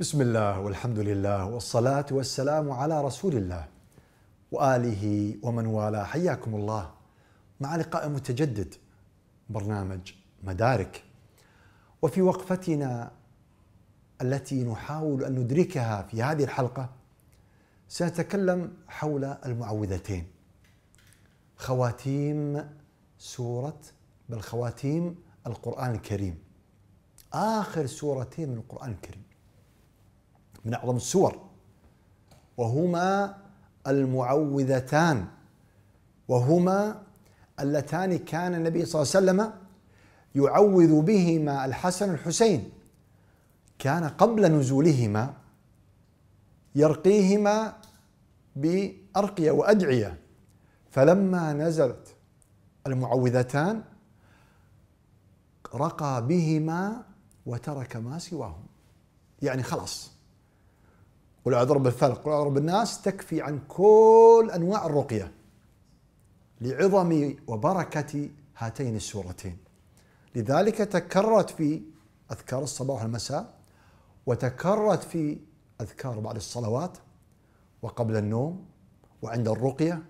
بسم الله والحمد لله والصلاة والسلام على رسول الله وآله ومن والاه حياكم الله مع لقاء متجدد برنامج مدارك وفي وقفتنا التي نحاول أن ندركها في هذه الحلقة سنتكلم حول المعوذتين خواتيم سورة بل خواتيم القرآن الكريم آخر سورتين من القرآن الكريم من أعظم السور وهما المعوذتان وهما اللتان كان النبي صلى الله عليه وسلم يعوذ بهما الحسن الحسين كان قبل نزولهما يرقيهما بأرقية وأدعية فلما نزلت المعوذتان رقى بهما وترك ما سواهم يعني خلاص والعذر بالفلق والعذر بالناس تكفي عن كل أنواع الرقية لعظم وبركة هاتين السورتين لذلك تكررت في أذكار الصباح والمساء وتكررت في أذكار بعد الصلوات وقبل النوم وعند الرقية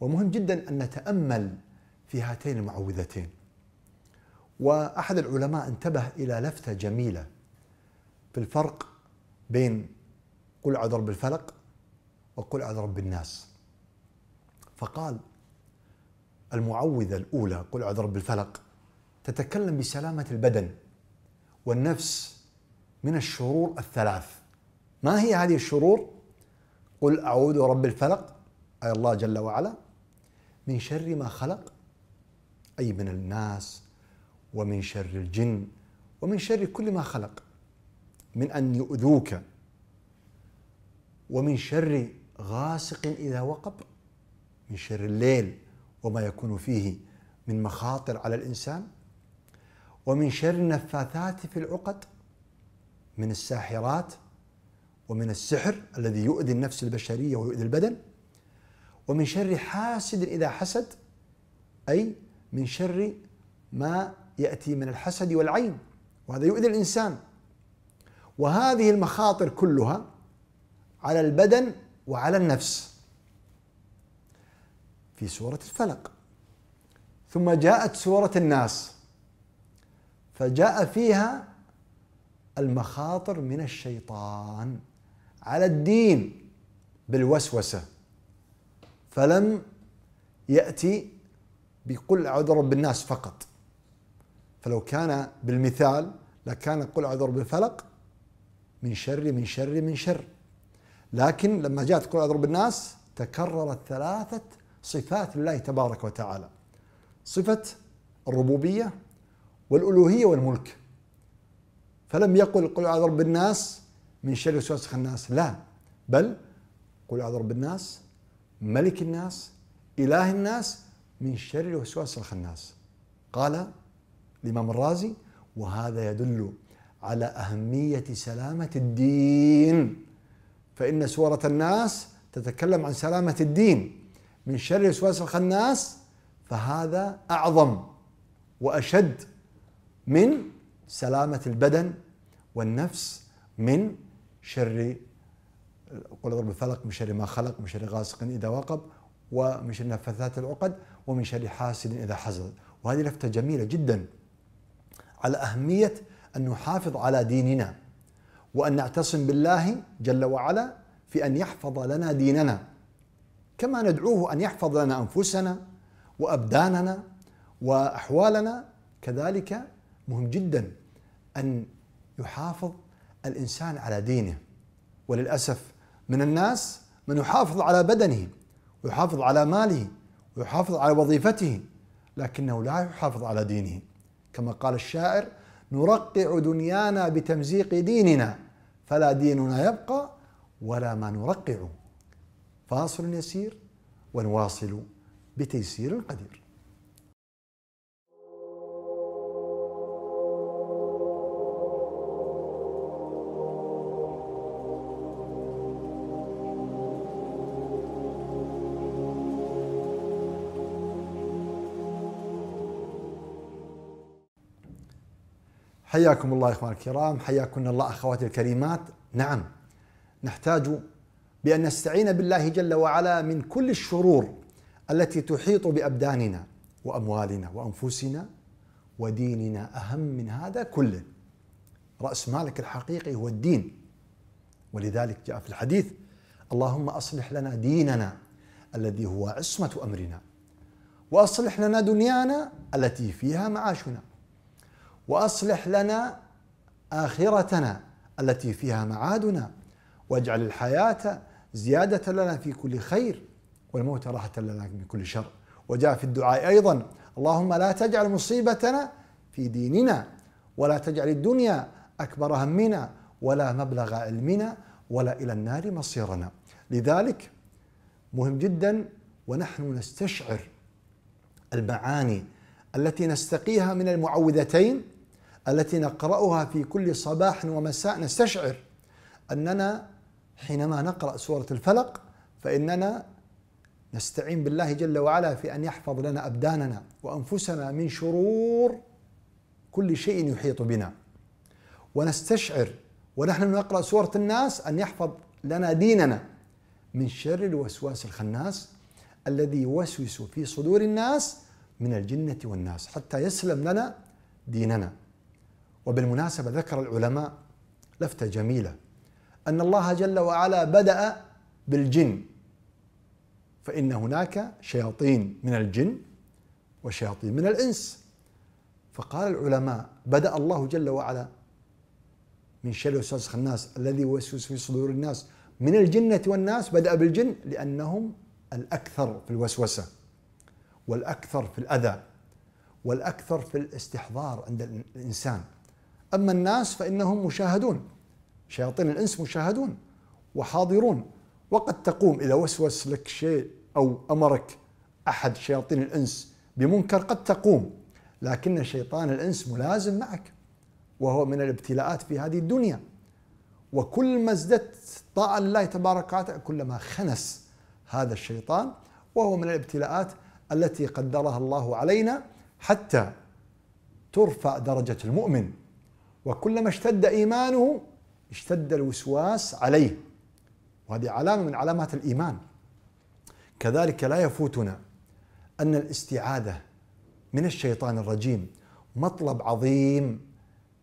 ومهم جدا أن نتأمل في هاتين المعوذتين وأحد العلماء انتبه إلى لفتة جميلة في الفرق بين قل اعوذ برب الفلق وقل اعوذ برب الناس فقال المعوذه الاولى قل اعوذ برب الفلق تتكلم بسلامه البدن والنفس من الشرور الثلاث ما هي هذه الشرور قل اعوذ برب الفلق اي الله جل وعلا من شر ما خلق اي من الناس ومن شر الجن ومن شر كل ما خلق من ان يؤذوك ومن شر غاسق إذا وقب من شر الليل وما يكون فيه من مخاطر على الإنسان ومن شر النفاثات في العقد من الساحرات ومن السحر الذي يؤذي النفس البشرية ويؤذي البدن ومن شر حاسد إذا حسد أي من شر ما يأتي من الحسد والعين وهذا يؤذي الإنسان وهذه المخاطر كلها على البدن وعلى النفس في سورة الفلق ثم جاءت سورة الناس فجاء فيها المخاطر من الشيطان على الدين بالوسوسة فلم يأتي بقل أعوذ بالناس الناس فقط فلو كان بالمثال لكان قل أعوذ بالفلق الفلق من شر من شر من شر لكن لما جاءت قل اضرب الناس تكررت ثلاثه صفات لله تبارك وتعالى صفه الربوبيه والالوهيه والملك فلم يقل قل اعوذ الناس من شر الوسواس الخناس لا بل قل اعوذ الناس ملك الناس اله الناس من شر الوسواس الخناس قال الامام الرازي وهذا يدل على اهميه سلامه الدين فإن سورة الناس تتكلم عن سلامة الدين من شر الوسواس الخناس فهذا أعظم وأشد من سلامة البدن والنفس من شر قل رب الفلق من شر ما خلق من شر غاسق إذا وقب ومن شر نفاثات العقد ومن شر حاسد إذا حسد وهذه لفتة جميلة جدا على أهمية أن نحافظ على ديننا وأن نعتصم بالله جل وعلا في أن يحفظ لنا ديننا كما ندعوه أن يحفظ لنا أنفسنا وأبداننا وأحوالنا كذلك مهم جدا أن يحافظ الإنسان على دينه وللأسف من الناس من يحافظ على بدنه ويحافظ على ماله ويحافظ على وظيفته لكنه لا يحافظ على دينه كما قال الشاعر نرقع دنيانا بتمزيق ديننا فلا ديننا يبقى ولا ما نرقع فاصل يسير ونواصل بتيسير قدير حياكم الله اخواني الكرام، حياكم الله اخواتي الكريمات، نعم نحتاج بان نستعين بالله جل وعلا من كل الشرور التي تحيط بابداننا واموالنا وانفسنا وديننا اهم من هذا كله. راس مالك الحقيقي هو الدين. ولذلك جاء في الحديث: اللهم اصلح لنا ديننا الذي هو عصمه امرنا. واصلح لنا دنيانا التي فيها معاشنا. واصلح لنا اخرتنا التي فيها معادنا واجعل الحياه زياده لنا في كل خير والموت راحه لنا من كل شر وجاء في الدعاء ايضا اللهم لا تجعل مصيبتنا في ديننا ولا تجعل الدنيا اكبر همنا ولا مبلغ علمنا ولا الى النار مصيرنا لذلك مهم جدا ونحن نستشعر المعاني التي نستقيها من المعوذتين التي نقرأها في كل صباح ومساء نستشعر أننا حينما نقرأ سورة الفلق فإننا نستعين بالله جل وعلا في أن يحفظ لنا أبداننا وأنفسنا من شرور كل شيء يحيط بنا ونستشعر ونحن نقرأ سورة الناس أن يحفظ لنا ديننا من شر الوسواس الخناس الذي يوسوس في صدور الناس من الجنة والناس حتى يسلم لنا ديننا وبالمناسبة ذكر العلماء لفتة جميلة أن الله جل وعلا بدأ بالجن فإن هناك شياطين من الجن وشياطين من الإنس فقال العلماء بدأ الله جل وعلا من شر وسوسخ الناس الذي يوسوس في صدور الناس من الجنة والناس بدأ بالجن لأنهم الأكثر في الوسوسة والأكثر في الأذى والأكثر في الاستحضار عند الإنسان أما الناس فإنهم مشاهدون شياطين الإنس مشاهدون وحاضرون وقد تقوم إذا وسوس لك شيء أو أمرك أحد شياطين الإنس بمنكر قد تقوم لكن شيطان الإنس ملازم معك وهو من الابتلاءات في هذه الدنيا وكل ما ازددت طاعة الله تبارك وتعالى كلما خنس هذا الشيطان وهو من الابتلاءات التي قدرها الله علينا حتى ترفع درجة المؤمن وكلما اشتد إيمانه اشتد الوسواس عليه وهذه علامة من علامات الإيمان كذلك لا يفوتنا أن الاستعاذة من الشيطان الرجيم مطلب عظيم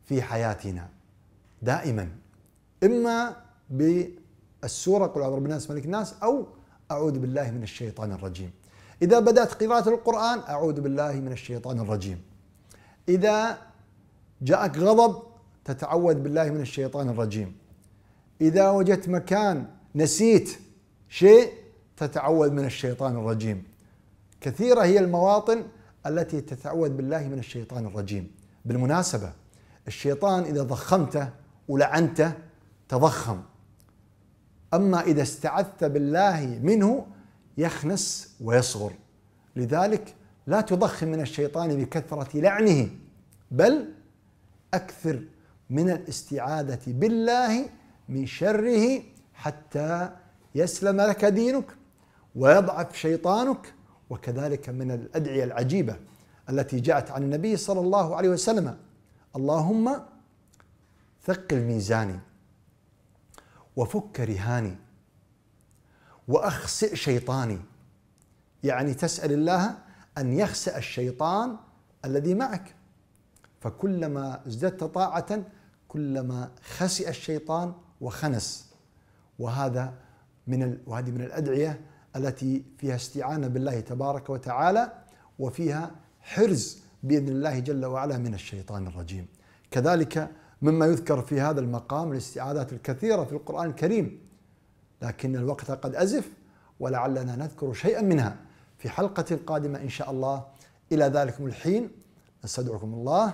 في حياتنا دائما إما بالسورة قل أعوذ بالناس ملك الناس أو أعوذ بالله من الشيطان الرجيم إذا بدأت قراءة القرآن أعوذ بالله من الشيطان الرجيم إذا جاءك غضب تتعوذ بالله من الشيطان الرجيم إذا وجدت مكان نسيت شيء تتعوذ من الشيطان الرجيم كثيرة هي المواطن التي تتعوذ بالله من الشيطان الرجيم بالمناسبة الشيطان إذا ضخمته ولعنته تضخم أما إذا استعذت بالله منه يخنس ويصغر لذلك لا تضخم من الشيطان بكثرة لعنه بل أكثر من الاستعاذة بالله من شره حتى يسلم لك دينك ويضعف شيطانك وكذلك من الأدعية العجيبة التي جاءت عن النبي صلى الله عليه وسلم اللهم ثقل ميزاني وفك رهاني واخسئ شيطاني يعني تسال الله ان يخسئ الشيطان الذي معك فكلما ازددت طاعة كلما خسئ الشيطان وخنس وهذا من وهذه من الأدعية التي فيها استعانة بالله تبارك وتعالى وفيها حرز بإذن الله جل وعلا من الشيطان الرجيم كذلك مما يذكر في هذا المقام الاستعاذات الكثيرة في القرآن الكريم لكن الوقت قد أزف ولعلنا نذكر شيئا منها في حلقة قادمة إن شاء الله إلى ذلكم الحين نستدعكم الله